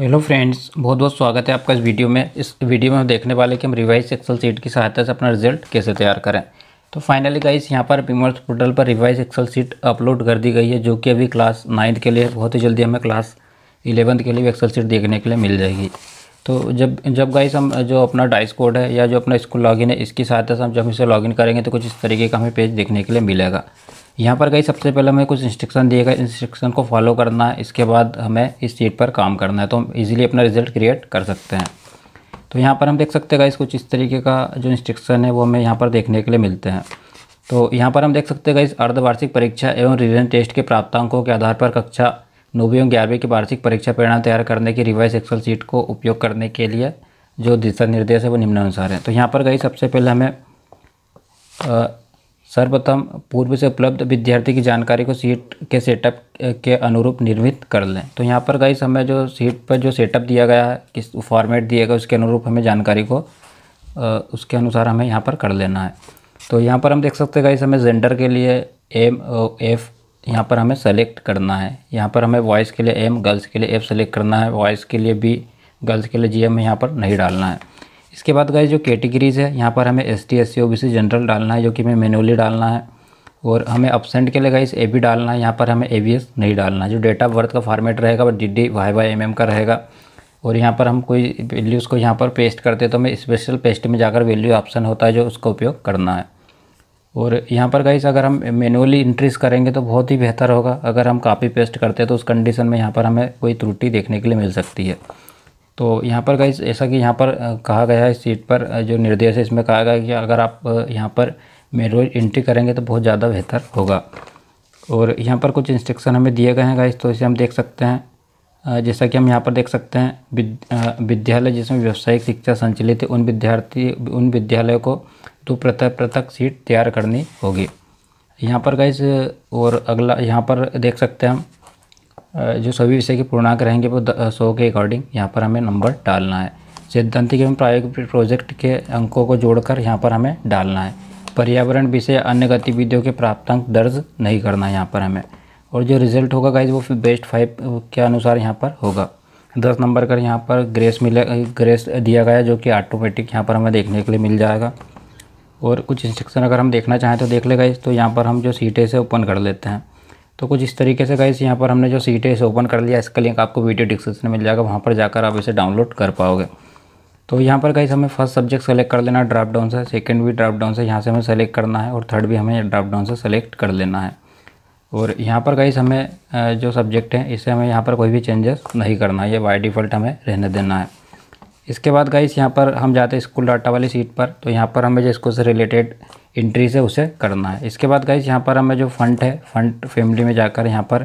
hello friends बहुत बहुत स्वागत है आपका इस वीडियो में इस वीडियो में हम देखने वाले कि हम रिवाइज एक्सेल सीट की सहायता से अपना रिजल्ट कैसे तैयार करें तो फाइनली गाइस यहाँ पर बीमर्स पोर्टल पर रिवाइज एक्सेल सीट अपलोड कर दी गई है जो कि अभी क्लास नाइन्थ के लिए बहुत ही जल्दी हमें क्लास इलेवंथ के लिए भी एक्सल सीट देखने के लिए मिल जाएगी तो जब जब गाइस हम जो अपना डाइस कोड है या जो अपना स्कूल लॉगिन है इसकी सहायता से हम जब इसे लॉगिन करेंगे तो कुछ इस तरीके का हमें पेज देखने के लिए मिलेगा यहाँ पर गई सबसे पहले हमें कुछ इंस्ट्रक्शन दिए गए इंस्ट्रक्शन को फॉलो करना है इसके बाद हमें इस चीट पर काम करना है तो हम ईजिली अपना रिजल्ट क्रिएट कर सकते हैं तो यहाँ पर हम देख सकते हैं गाइस कुछ इस तरीके का जो इंस्ट्रक्शन है वो हमें यहाँ पर देखने के लिए मिलते हैं तो यहाँ पर हम देख सकते हैं इस अर्धवार्षिक परीक्षा एवं रिजन टेस्ट के प्राप्तांकों के आधार पर कक्षा नौवीं एवं ग्यारहवीं की वार्षिक परीक्षा परिणाम तैयार करने की रिवाइज एक्सल सीट को उपयोग करने के लिए जो दिशा निर्देश है वो निम्नानुसार है तो यहाँ पर गई सबसे पहले हमें सर्वप्रथम पूर्व से उपलब्ध विद्यार्थी की जानकारी को सीट के सेटअप के अनुरूप निर्मित कर लें तो यहाँ पर गाइस हमें जो सीट पर जो सेटअप दिया गया है किस फॉर्मेट दिया गया उसके अनुरूप हमें जानकारी को उसके अनुसार हमें यहाँ पर कर लेना है तो यहाँ पर हम देख सकते हैं गाइस हमें जेंडर के लिए एम एफ़ यहाँ पर हमें सेलेक्ट करना है यहाँ पर हमें वॉइस के लिए एम गर्ल्स के लिए एफ़ सेलेक्ट करना है वॉइस के लिए बी गर्ल्स के लिए जी एम यहाँ पर नहीं डालना है इसके बाद गए जो कैटेगरीज़ है यहाँ पर हमें S T S C O B C general डालना है जो कि हमें मेनुअली डालना है और हमें अपसेंट के लिए गाइस ए बी डालना है यहाँ पर हमें ए बी एस नहीं डालना है जो डेट ऑफ बर्थ का फॉर्मेट रहेगा वो D D Y Y M M का रहेगा और यहाँ पर हम कोई वैल्यूज़ को यहाँ पर पेस्ट करते हैं तो हमें स्पेशल पेस्ट में जाकर वैल्यू ऑप्शन होता है जो उसका उपयोग करना है और यहाँ पर गाइस अगर हम मैनुअली इंट्रीज करेंगे तो बहुत ही बेहतर होगा अगर हम कापी पेस्ट करते हैं तो उस कंडीशन में यहाँ पर हमें कोई त्रुटि देखने के लिए मिल सकती है तो यहाँ पर गाइज ऐसा कि यहाँ पर कहा गया है इस सीट पर जो निर्देश है इसमें कहा गया है कि अगर आप यहाँ पर मैनुअल एंट्री करेंगे तो बहुत ज़्यादा बेहतर होगा और यहाँ पर कुछ इंस्ट्रक्शन हमें दिए गए हैं गाइज तो इसे हम देख सकते हैं जैसा कि हम यहाँ पर देख सकते हैं विद्यालय जिसमें व्यावसायिक शिक्षा संचालित है उन विद्यार्थी उन विद्यालयों को दो प्रतः पृथक सीट तैयार करनी होगी यहाँ पर गाइज और अगला यहाँ पर देख सकते हैं हम जो सभी विषय के पूर्णांक रहेंगे वो सौ के अकॉर्डिंग यहाँ पर हमें नंबर डालना है सिद्धांतिक एवं प्रायोगिक प्रोजेक्ट के अंकों को जोड़कर यहाँ पर हमें डालना है पर्यावरण विषय अन्य गतिविधियों के प्राप्तांक दर्ज नहीं करना है यहाँ पर हमें और जो रिजल्ट होगा गाइज वो बेस्ट फाइव के अनुसार यहाँ पर होगा दस नंबर का यहाँ पर ग्रेस मिले ग्रेस दिया गया जो कि ऑटोमेटिक यहाँ पर हमें देखने के लिए मिल जाएगा और कुछ इंस्ट्रक्शन अगर हम देखना चाहें तो देख ले गाइज तो यहाँ पर हम जो सीटें से ओपन कर लेते हैं तो कुछ इस तरीके से गाइस यहाँ पर हमने जो सीट है इसे ओपन कर लिया इसका लिंक आपको वीडियो डिस्क्रिप्शन में मिल जाएगा वहाँ पर जाकर आप इसे डाउनलोड कर पाओगे तो यहाँ पर गाइस हमें फर्स्ट सब्जेक्ट सेलेक्ट कर लेना है ड्राप डाउन से सेकेंड भी ड्राप डाउन से यहाँ से हमें सेलेक्ट करना है और थर्ड भी हमें ड्राप डाउन से सेलेक्ट कर लेना है और यहाँ पर गाइस हमें जो सब्जेक्ट है इसे हमें यहाँ पर कोई भी चेंजेस नहीं करना है ये बाई डिफ़ॉल्ट हमें रहने देना है इसके बाद गाइस यहाँ पर हम जाते हैं स्कूल डाटा वाली सीट पर तो यहाँ पर हमें जो इसको से रिलेटेड इंट्री से उसे करना है इसके बाद गाइस यहाँ पर हमें जो फंड है फंड फैमिली में जाकर यहाँ पर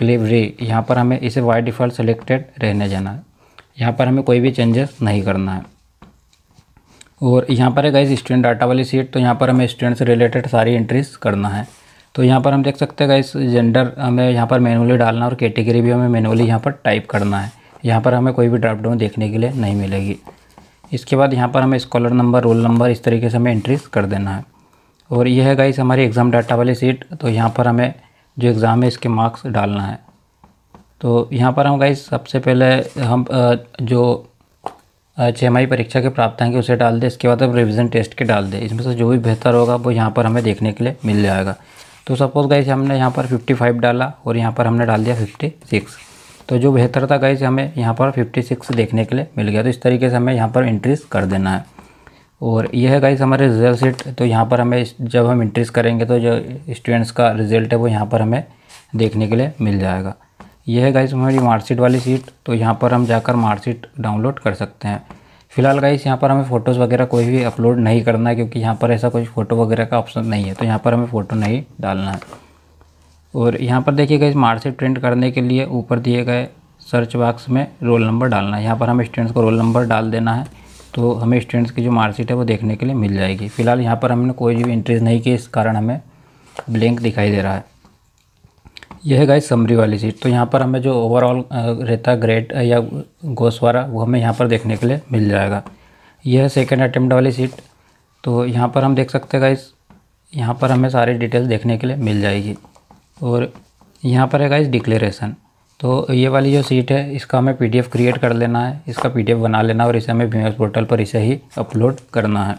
डिलीवरी यहाँ पर हमें इसे वाई डिफ़ॉल्ट सेलेक्टेड रहने जाना है यहाँ पर हमें कोई भी चेंजेस नहीं करना है और यहाँ पर है गाइस स्टूडेंट डाटा वाली सीट तो यहाँ पर हमें स्टूडेंट से रिलेटेड सारी इंट्रीज करना है तो यहाँ पर हम देख सकते हैं गाइस जेंडर हमें यहाँ पर मैनुअली डालना और कैटेगरी भी हमें मैनुअली यहाँ पर टाइप करना है यहाँ पर हमें कोई भी ड्राफ्ट डाउन देखने के लिए नहीं मिलेगी इसके बाद यहाँ पर हमें स्कॉलर नंबर रोल नंबर इस तरीके से हमें एंट्रीज कर देना है और यह है गाइस हमारी एग्ज़ाम डाटा वाली सीट तो यहाँ पर हमें जो एग्ज़ाम है इसके मार्क्स डालना है तो यहाँ पर हम गाइस सबसे पहले हम जो छमाही परीक्षा के हैं कि उसे डाल दें इसके बाद हम रिविज़न टेस्ट के डाल दें इसमें से जो भी बेहतर होगा वो यहाँ पर हमें देखने के लिए मिल जाएगा तो सपोज़ गाइस हमने यहाँ पर फाइव डाला और यहाँ पर हमने डाल दिया सिक्स तो जो बेहतर था गाइज हमें यहाँ पर 56 देखने के लिए मिल गया तो इस तरीके से हमें यहाँ पर इंट्रीज कर देना है और यह है गाइज हमारे रिजल्ट सीट तो यहाँ पर हमें जब हम इंट्रीज करेंगे तो जो स्टूडेंट्स का रिजल्ट है वो यहाँ पर हमें देखने के लिए मिल जाएगा यह है गाइज हमारी मार्कशीट वाली सीट तो यहाँ पर हम जाकर मार्कशीट डाउनलोड कर सकते हैं फिलहाल गाइस यहाँ पर हमें फ़ोटोज़ वगैरह कोई भी अपलोड नहीं करना है क्योंकि यहाँ पर ऐसा कोई फ़ोटो वगैरह का ऑप्शन नहीं है तो यहाँ पर हमें फ़ोटो नहीं डालना है और यहाँ पर देखिएगा इस मार्कशीट प्रिंट करने के लिए ऊपर दिए गए सर्च बॉक्स में रोल नंबर डालना है यहाँ पर हम स्टूडेंट्स को रोल नंबर डाल देना है तो हमें स्टूडेंट्स की जो मार्कशीट है वो देखने के लिए मिल जाएगी फिलहाल यहाँ पर हमने कोई भी इंट्रीज नहीं की इस कारण हमें ब्लैंक दिखाई दे रहा है यह है गाइस समरी वाली सीट तो यहाँ पर हमें जो ओवरऑल रहता है ग्रेड या गोसवारा वाला वो हमें यहाँ पर देखने के लिए मिल जाएगा यह है सेकेंड अटैम्प्ट वाली सीट तो यहाँ पर हम देख सकते हैं गाइस यहाँ पर हमें सारी डिटेल्स देखने के लिए मिल जाएगी और यहाँ पर है गाइज डिक्लेरेशन तो ये वाली जो सीट है इसका हमें पीडीएफ क्रिएट कर लेना है इसका पीडीएफ बना लेना है और इसे हमें बीमेस पोर्टल पर इसे ही अपलोड करना है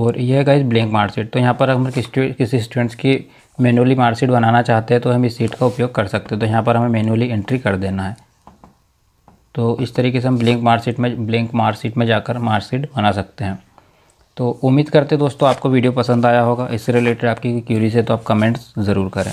और ये है गाइज ब्लैंक मार्कशीट तो यहाँ पर हम किसी किसी स्टूडेंट्स की मैनुअली मार्कशीट बनाना चाहते हैं तो हम इस सीट का उपयोग कर सकते हैं तो यहाँ पर हमें मैनुअली एंट्री कर देना है तो इस तरीके से हम ब्लैंक मार्कशीट में ब्लैंक मार्कशीट में जाकर मार्कशीट बना सकते हैं तो उम्मीद करते दोस्तों आपको वीडियो पसंद आया होगा इससे रिलेटेड आपकी क्यूरीज है तो आप कमेंट्स ज़रूर करें